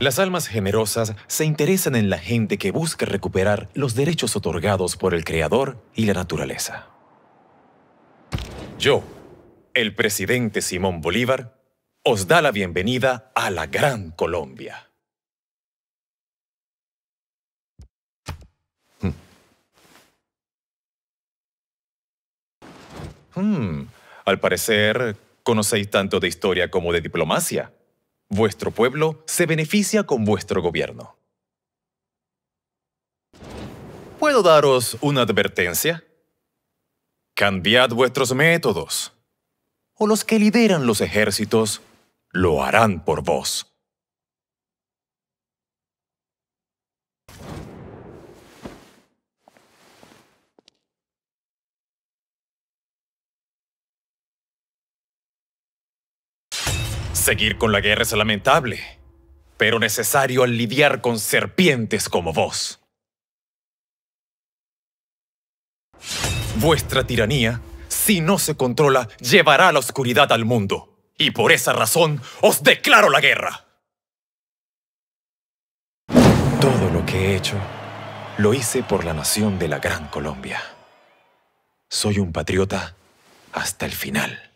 Las almas generosas se interesan en la gente que busca recuperar los derechos otorgados por el Creador y la naturaleza. Yo, el presidente Simón Bolívar, os da la bienvenida a la Gran Colombia. Hmm. Hmm. Al parecer, conocéis tanto de historia como de diplomacia. Vuestro pueblo se beneficia con vuestro gobierno. ¿Puedo daros una advertencia? Cambiad vuestros métodos, o los que lideran los ejércitos lo harán por vos. Seguir con la guerra es lamentable, pero necesario al lidiar con serpientes como vos. Vuestra tiranía, si no se controla, llevará la oscuridad al mundo. Y por esa razón, os declaro la guerra. Todo lo que he hecho, lo hice por la nación de la Gran Colombia. Soy un patriota hasta el final.